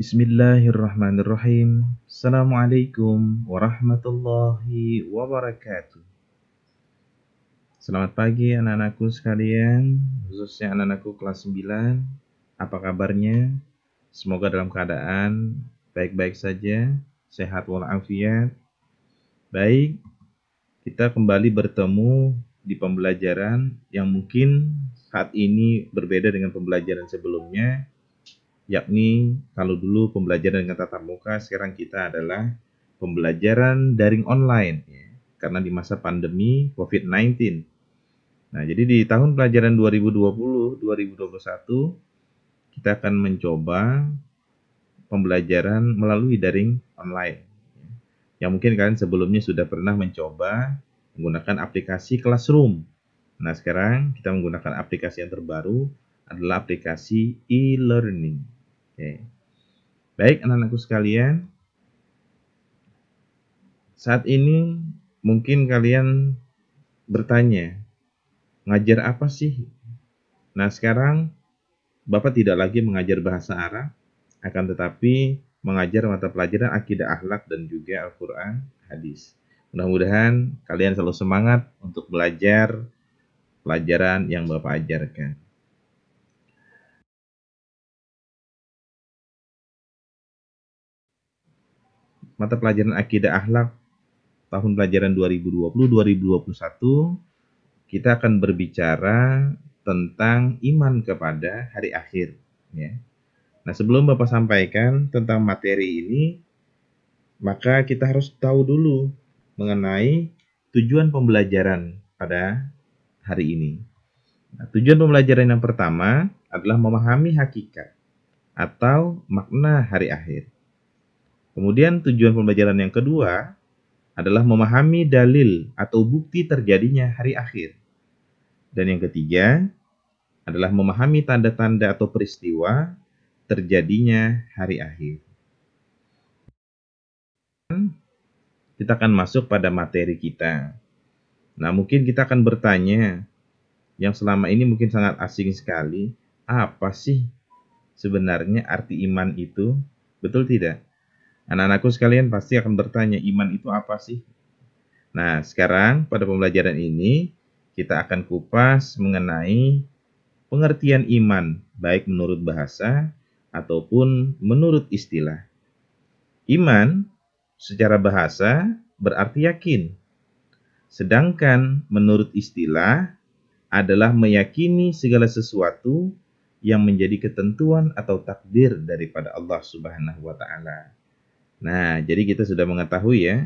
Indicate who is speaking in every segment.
Speaker 1: Bismillahirrahmanirrahim. Assalamualaikum warahmatullahi wabarakatuh. Selamat pagi anak-anakku sekalian, khususnya anak-anakku kelas 9. Apa kabarnya? Semoga dalam keadaan baik-baik saja, sehat walafiat. Baik, kita kembali bertemu di pembelajaran yang mungkin saat ini berbeda dengan pembelajaran sebelumnya yakni kalau dulu pembelajaran dengan tatap muka, sekarang kita adalah pembelajaran daring online ya, karena di masa pandemi COVID-19. Nah, jadi di tahun pelajaran 2020-2021 kita akan mencoba pembelajaran melalui daring online. Yang ya, mungkin kalian sebelumnya sudah pernah mencoba menggunakan aplikasi Classroom. Nah, sekarang kita menggunakan aplikasi yang terbaru adalah aplikasi e-learning. Oke. Baik anak-anakku sekalian, saat ini mungkin kalian bertanya, ngajar apa sih? Nah sekarang Bapak tidak lagi mengajar bahasa Arab, akan tetapi mengajar mata pelajaran akidah akhlak dan juga Al-Quran hadis. Mudah-mudahan kalian selalu semangat untuk belajar pelajaran yang Bapak ajarkan. mata pelajaran akidah akhlak tahun pelajaran 2020-2021 kita akan berbicara tentang iman kepada hari akhir ya. Nah, sebelum Bapak sampaikan tentang materi ini, maka kita harus tahu dulu mengenai tujuan pembelajaran pada hari ini. Nah, tujuan pembelajaran yang pertama adalah memahami hakikat atau makna hari akhir. Kemudian tujuan pembelajaran yang kedua adalah memahami dalil atau bukti terjadinya hari akhir. Dan yang ketiga adalah memahami tanda-tanda atau peristiwa terjadinya hari akhir. Kita akan masuk pada materi kita. Nah, mungkin kita akan bertanya yang selama ini mungkin sangat asing sekali, apa sih sebenarnya arti iman itu? Betul tidak? Anak-anakku sekalian pasti akan bertanya, iman itu apa sih? Nah, sekarang pada pembelajaran ini kita akan kupas mengenai pengertian iman, baik menurut bahasa ataupun menurut istilah. Iman secara bahasa berarti yakin, sedangkan menurut istilah adalah meyakini segala sesuatu yang menjadi ketentuan atau takdir daripada Allah Subhanahu wa Ta'ala. Nah, jadi kita sudah mengetahui ya,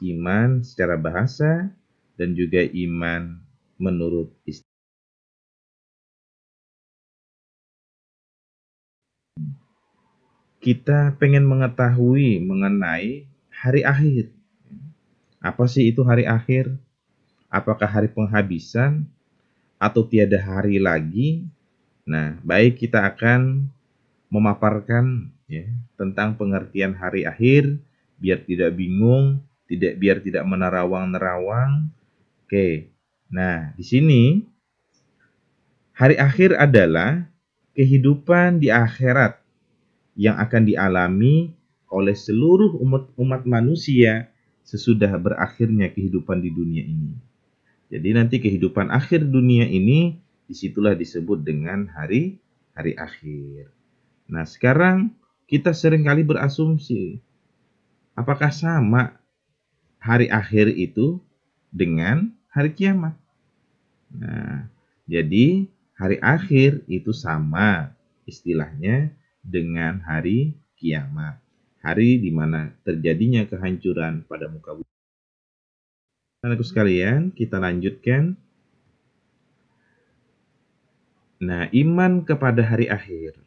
Speaker 1: iman secara bahasa dan juga iman menurut istilah. Kita pengen mengetahui mengenai hari akhir. Apa sih itu hari akhir? Apakah hari penghabisan atau tiada hari lagi? Nah, baik kita akan memaparkan ya, tentang pengertian hari akhir biar tidak bingung, tidak biar tidak menerawang-nerawang. Oke. Nah, di sini hari akhir adalah kehidupan di akhirat yang akan dialami oleh seluruh umat umat manusia sesudah berakhirnya kehidupan di dunia ini. Jadi nanti kehidupan akhir dunia ini disitulah disebut dengan hari hari akhir. Nah, sekarang kita seringkali berasumsi apakah sama hari akhir itu dengan hari kiamat. Nah, jadi hari akhir itu sama istilahnya dengan hari kiamat. Hari di mana terjadinya kehancuran pada muka bumi. Nah, aku sekalian, kita lanjutkan. Nah, iman kepada hari akhir.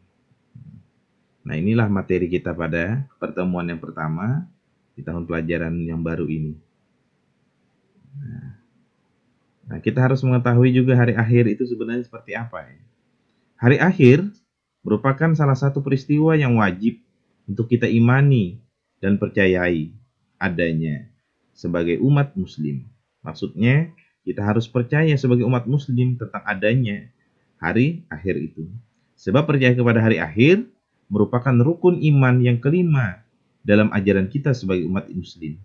Speaker 1: Nah, inilah materi kita pada pertemuan yang pertama di tahun pelajaran yang baru ini. Nah, nah, kita harus mengetahui juga hari akhir itu sebenarnya seperti apa ya. Hari akhir merupakan salah satu peristiwa yang wajib untuk kita imani dan percayai adanya sebagai umat muslim. Maksudnya, kita harus percaya sebagai umat muslim tentang adanya hari akhir itu. Sebab percaya kepada hari akhir merupakan rukun iman yang kelima dalam ajaran kita sebagai umat muslim.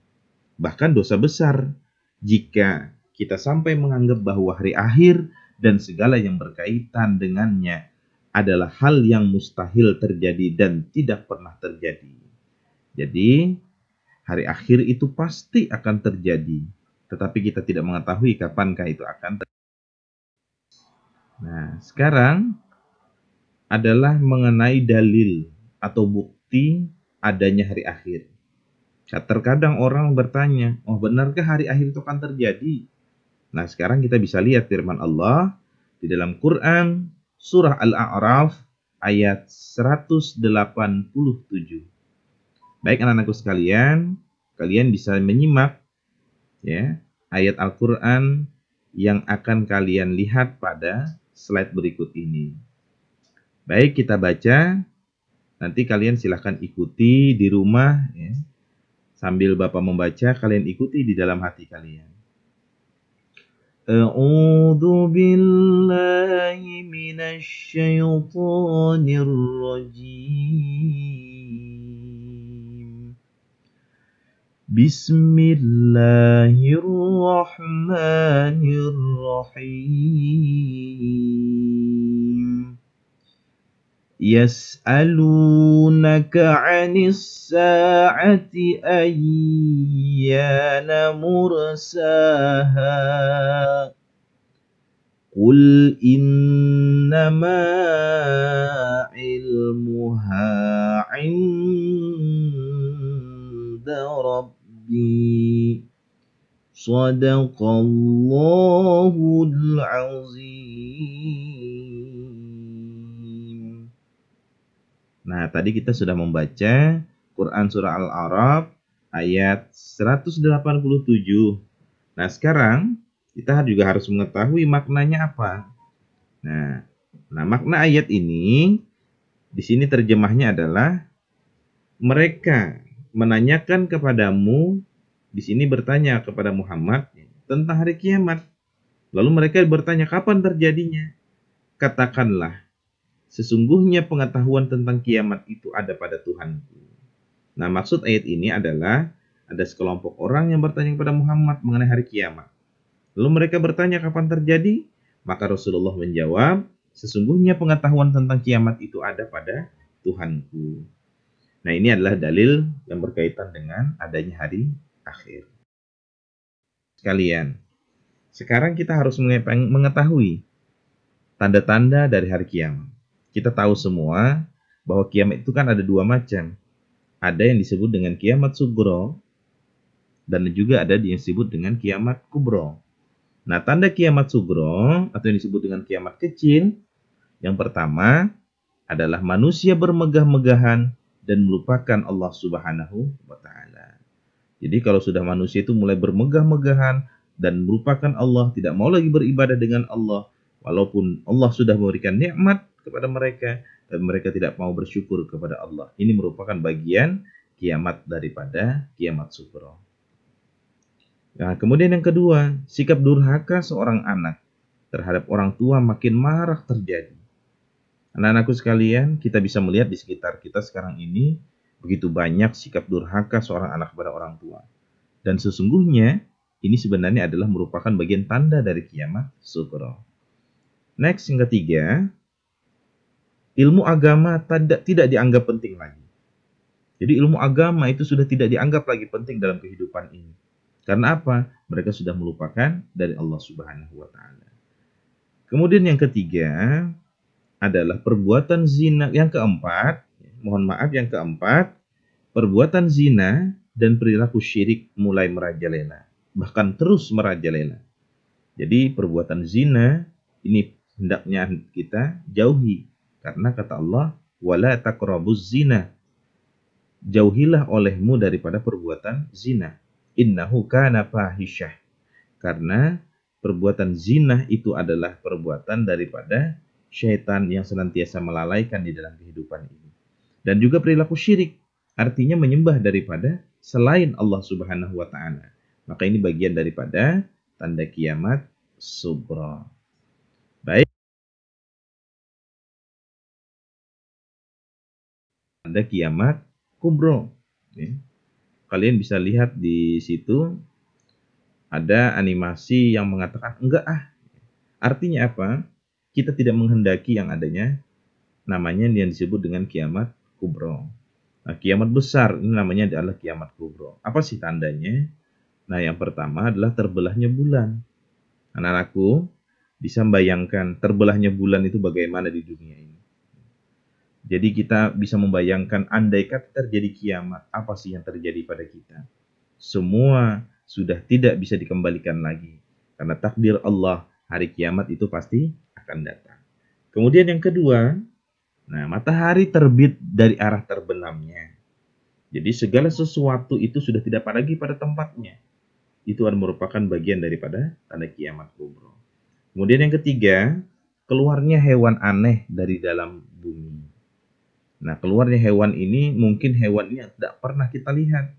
Speaker 1: Bahkan dosa besar jika kita sampai menganggap bahwa hari akhir dan segala yang berkaitan dengannya adalah hal yang mustahil terjadi dan tidak pernah terjadi. Jadi, hari akhir itu pasti akan terjadi, tetapi kita tidak mengetahui kapankah itu akan terjadi. Nah, sekarang adalah mengenai dalil atau bukti adanya hari akhir. Ya, terkadang orang bertanya, oh benarkah hari akhir itu akan terjadi? Nah sekarang kita bisa lihat firman Allah di dalam Quran surah Al-A'raf ayat 187. Baik anak-anakku sekalian, kalian bisa menyimak ya ayat Al-Quran yang akan kalian lihat pada slide berikut ini. Baik, kita baca. Nanti kalian silahkan ikuti di rumah. Ya. Sambil Bapak membaca, kalian ikuti di dalam hati kalian. A'udhu billahi minash يسألونك عن الساعة أيان مرساها قل إنما علمها عند ربي صدق الله العظيم Nah, tadi kita sudah membaca Quran Surah Al-Araf ayat 187. Nah, sekarang kita juga harus mengetahui maknanya apa. Nah, nah makna ayat ini di sini terjemahnya adalah mereka menanyakan kepadamu di sini bertanya kepada Muhammad tentang hari kiamat. Lalu mereka bertanya kapan terjadinya? Katakanlah Sesungguhnya pengetahuan tentang kiamat itu ada pada Tuhanku. Nah, maksud ayat ini adalah ada sekelompok orang yang bertanya kepada Muhammad mengenai hari kiamat. Lalu mereka bertanya kapan terjadi? Maka Rasulullah menjawab, sesungguhnya pengetahuan tentang kiamat itu ada pada Tuhanku. Nah, ini adalah dalil yang berkaitan dengan adanya hari akhir. Sekalian, sekarang kita harus mengetahui tanda-tanda dari hari kiamat kita tahu semua bahwa kiamat itu kan ada dua macam. Ada yang disebut dengan kiamat sugro dan juga ada yang disebut dengan kiamat kubro. Nah, tanda kiamat sugro atau yang disebut dengan kiamat kecil yang pertama adalah manusia bermegah-megahan dan melupakan Allah Subhanahu wa taala. Jadi kalau sudah manusia itu mulai bermegah-megahan dan melupakan Allah, tidak mau lagi beribadah dengan Allah, walaupun Allah sudah memberikan nikmat, kepada mereka dan mereka tidak mau bersyukur kepada Allah. Ini merupakan bagian kiamat daripada kiamat sukro. Nah, kemudian yang kedua, sikap durhaka seorang anak terhadap orang tua makin marah terjadi. Anak-anakku sekalian, kita bisa melihat di sekitar kita sekarang ini begitu banyak sikap durhaka seorang anak kepada orang tua. Dan sesungguhnya ini sebenarnya adalah merupakan bagian tanda dari kiamat sukro. Next yang ketiga, ilmu agama tidak tidak dianggap penting lagi. Jadi ilmu agama itu sudah tidak dianggap lagi penting dalam kehidupan ini. Karena apa? Mereka sudah melupakan dari Allah Subhanahu wa taala. Kemudian yang ketiga adalah perbuatan zina. Yang keempat, mohon maaf yang keempat, perbuatan zina dan perilaku syirik mulai merajalela, bahkan terus merajalela. Jadi perbuatan zina ini hendaknya kita jauhi karena kata Allah, wala taqrabuz zina. Jauhilah olehmu daripada perbuatan zina. Innahu kana fahisyah. Karena perbuatan zina itu adalah perbuatan daripada syaitan yang senantiasa melalaikan di dalam kehidupan ini. Dan juga perilaku syirik, artinya menyembah daripada selain Allah Subhanahu wa taala. Maka ini bagian daripada tanda kiamat subra. Baik ada kiamat kubro. Ya. Kalian bisa lihat di situ ada animasi yang mengatakan enggak ah. Artinya apa? Kita tidak menghendaki yang adanya namanya yang disebut dengan kiamat kubro. Nah, kiamat besar ini namanya adalah kiamat kubro. Apa sih tandanya? Nah, yang pertama adalah terbelahnya bulan. Anak-anakku bisa membayangkan terbelahnya bulan itu bagaimana di dunia ini. Jadi kita bisa membayangkan andai kata terjadi kiamat, apa sih yang terjadi pada kita? Semua sudah tidak bisa dikembalikan lagi. Karena takdir Allah, hari kiamat itu pasti akan datang. Kemudian yang kedua, nah matahari terbit dari arah terbenamnya. Jadi segala sesuatu itu sudah tidak lagi pada tempatnya. Itu adalah merupakan bagian daripada tanda kiamat kubro. Kemudian yang ketiga, keluarnya hewan aneh dari dalam bumi. Nah, keluarnya hewan ini mungkin hewan ini yang tidak pernah kita lihat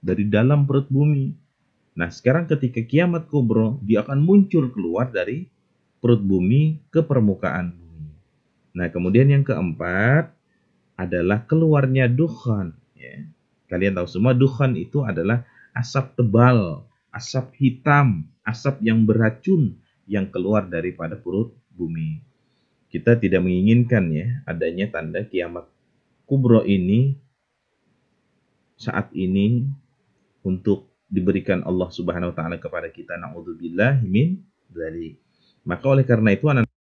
Speaker 1: dari dalam perut bumi. Nah, sekarang ketika kiamat kubro, dia akan muncul keluar dari perut bumi ke permukaan bumi. Nah, kemudian yang keempat adalah keluarnya dukhan. Ya. Kalian tahu semua dukhan itu adalah asap tebal, asap hitam, asap yang beracun yang keluar daripada perut bumi. Kita tidak menginginkan ya adanya tanda kiamat kubro ini saat ini untuk diberikan Allah Subhanahu wa taala kepada kita naudzubillah min dzalik. Maka oleh karena itu anak